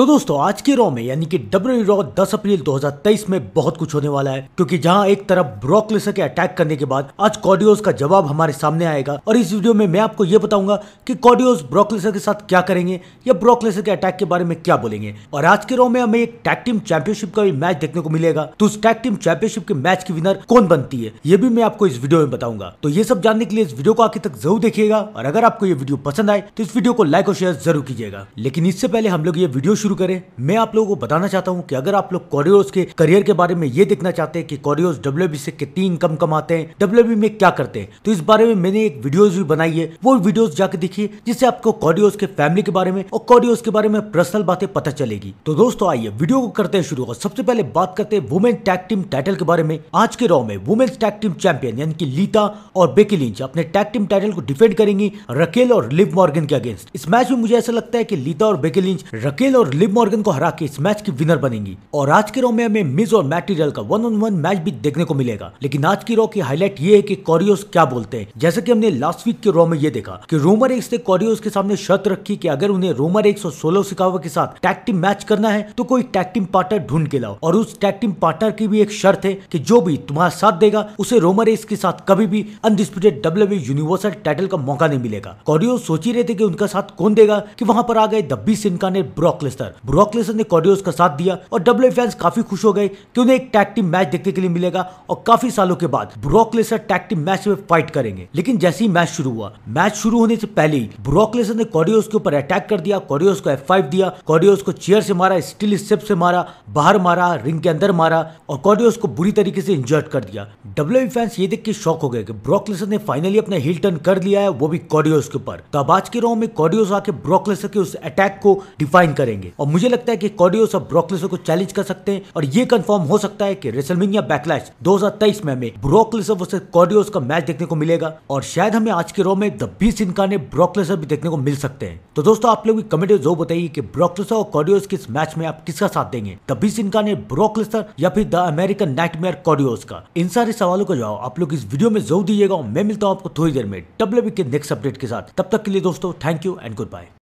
तो दोस्तों आज के रॉ में यानी कि डब्ल्यू रॉ 10 अप्रैल 2023 में बहुत कुछ होने वाला है क्योंकि जहां एक तरफ ब्रोकलेसर के अटैक करने के बाद आज कॉडियोस का जवाब हमारे सामने आएगा और इस वीडियो में मैं आपको यह बताऊंगा कि कॉडियोस ब्रॉक के साथ क्या करेंगे या ब्रॉक के अटैक के बारे में क्या बोलेंगे और आज के रॉ में हमें एक टैक टीम चैंपियनशिप का भी मैच देखने को मिलेगा तो उस टैक टीम चैंपियनशिप के मैच की विनर कौन बनती है ये भी मैं आपको इस वीडियो में बताऊंगा तो ये सब जानने के लिए इस वीडियो को आखिर तक जरूर देखिएगा और अगर आपको ये वीडियो पसंद आए तो इस वीडियो को लाइक और शेयर जरूर कीजिएगा लेकिन इससे पहले हम लोग ये वीडियो शुरू करें मैं आप लोगों को बताना चाहता हूं कि अगर आप लोग कॉरियोज के करियर के बारे में ये देखना चाहते हैं कि कॉरियोज डब्ल्यू से कितनी इनकम कमाते हैं डब्ल्यू में क्या करते हैं तो इस बारे में मैंने एक वीडियो भी बनाई है वो वीडियो जाके देखिए जिससे आपको कॉरियोज के फैमिली के बारे में और कॉरियोज के बारे में पर्सनल बातें पता चलेगी तो दोस्तों आइए वीडियो को करते हैं शुरू और सबसे पहले बात करते हैं वुमेन टैग टीम टाइटल के बारे में आज के रॉ में वुमेन्स टैग टीम चैंपियन यानी कि लीता और बेकी लिंच अपने टैग टीम टाइटल को डिफेंड करेंगी रकेल और लिव मॉर्गन के अगेंस्ट इस मैच में मुझे ऐसा लगता है कि लीता और बेकी लिंच रकेल और लिव मॉर्गन को हरा के इस मैच की विनर बनेंगी और आज के रो में हमें मिज और मैटीरियल का वन ऑन वन मैच भी देखने को मिलेगा लेकिन आज की रो की हाईलाइट ये है की कॉरियोस क्या बोलते हैं जैसे की हमने लास्ट वीक के रो में ये देखा की रोमर एक्स ने कॉरियोस के सामने शर्त रखी की अगर उन्हें रोमर एक्स और सोलो सिकावा के साथ टैग टीम मैच करना है तो कोई टैग टीम पार्टनर ढूंढ के लाओ और उस टैग टीम पार्टनर की भी एक शर्त है की जो भी तुम्हारा साथ देगा उसे रोमर एक्स के साथ कभी भी अनडिस्प्यूटेड डब्ल्यू यूनिवर्सल टाइटल का मौका नहीं मिलेगा कॉरियो सोच ही रहे थे कि उनका साथ कौन देगा कि वहां पर आ गए दब्बी सिन्का ने ब्रॉकलेस गेस्टर ब्रॉक ने कॉडियोस का साथ दिया और डब्ल्यू फैंस काफी खुश हो गए कि उन्हें एक टैग टीम मैच देखने के लिए मिलेगा और काफी सालों के बाद Brock Lesnar tag team match में फाइट करेंगे लेकिन जैसे ही मैच शुरू हुआ मैच शुरू होने से पहले ही ब्रॉक लेसनर ने कॉडियोस के ऊपर अटैक कर दिया कॉडियोस को एफ दिया कॉडियोस को चेयर से मारा स्टील स्टेप से मारा बाहर मारा रिंग के अंदर मारा और कॉडियोस को बुरी तरीके से इंजर्ट कर दिया डब्ल्यू फैंस ये देख के शॉक हो गए कि ब्रॉक लेसनर ने फाइनली अपना हिल टर्न कर लिया है वो भी कॉडियोस के ऊपर तो आज के रो में कॉडियोस आके ब्रॉक लेसनर के उस अटैक को डिफाइन करेंगे और मुझे लगता है कि कॉडियोस और ब्रोकलेसर को चैलेंज कर सकते हैं और ये कंफर्म हो सकता है कि रेसलमेनिया बैकलैश 2023 में हमें ब्रोकलेसर वर्सेस कॉडियोस का मैच देखने को मिलेगा और शायद हमें आज के रो में द बीस इनकाने ब्रोकलेसर भी देखने को मिल सकते हैं तो दोस्तों आप लोग कमेंट में जो बताइए कि ब्रोकलेसर और कॉडियोस के मैच में आप किसका साथ देंगे द बीस इनकाने ब्रोकलेसर या फिर द अमेरिकन नाइटमेयर कॉडियोस का इन सारे सवालों का जवाब आप लोग इस वीडियो में जो दीजिएगा मैं मिलता हूँ आपको थोड़ी देर में डब्ल्यू के नेक्स्ट अपडेट के साथ तब तक के लिए दोस्तों thank you and good bye